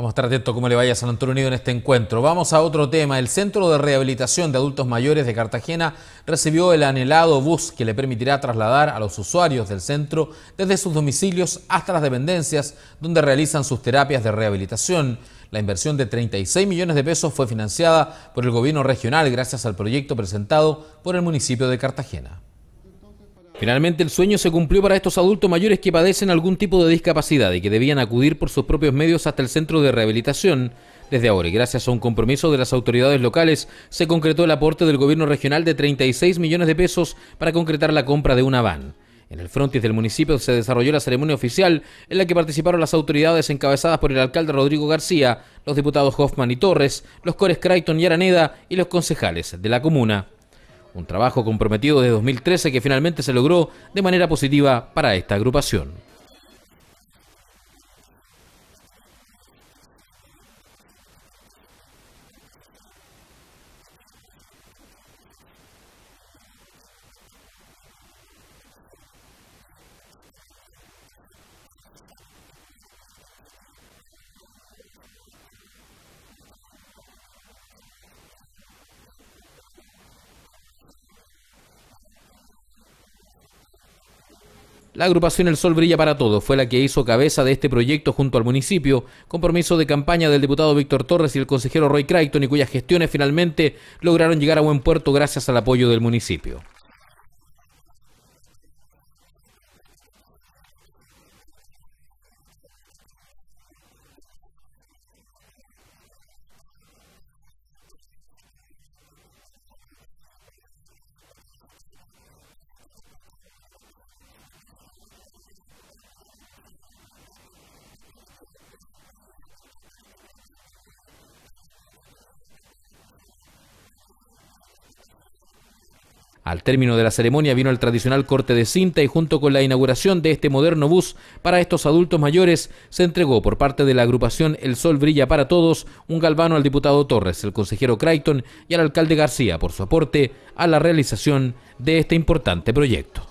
Vamos a estar atentos a cómo le vaya a San Antonio Unido en este encuentro. Vamos a otro tema. El Centro de Rehabilitación de Adultos Mayores de Cartagena recibió el anhelado bus que le permitirá trasladar a los usuarios del centro desde sus domicilios hasta las dependencias donde realizan sus terapias de rehabilitación. La inversión de 36 millones de pesos fue financiada por el gobierno regional gracias al proyecto presentado por el municipio de Cartagena. Finalmente, el sueño se cumplió para estos adultos mayores que padecen algún tipo de discapacidad y que debían acudir por sus propios medios hasta el centro de rehabilitación. Desde ahora, y gracias a un compromiso de las autoridades locales, se concretó el aporte del gobierno regional de 36 millones de pesos para concretar la compra de una van. En el frontis del municipio se desarrolló la ceremonia oficial en la que participaron las autoridades encabezadas por el alcalde Rodrigo García, los diputados Hoffman y Torres, los cores Crichton y Araneda y los concejales de la comuna un trabajo comprometido desde 2013 que finalmente se logró de manera positiva para esta agrupación. La agrupación El Sol Brilla para Todos fue la que hizo cabeza de este proyecto junto al municipio, compromiso de campaña del diputado Víctor Torres y el consejero Roy Crichton y cuyas gestiones finalmente lograron llegar a buen puerto gracias al apoyo del municipio. Al término de la ceremonia vino el tradicional corte de cinta y junto con la inauguración de este moderno bus para estos adultos mayores se entregó por parte de la agrupación El Sol Brilla para Todos un galvano al diputado Torres, el consejero Crichton y al alcalde García por su aporte a la realización de este importante proyecto.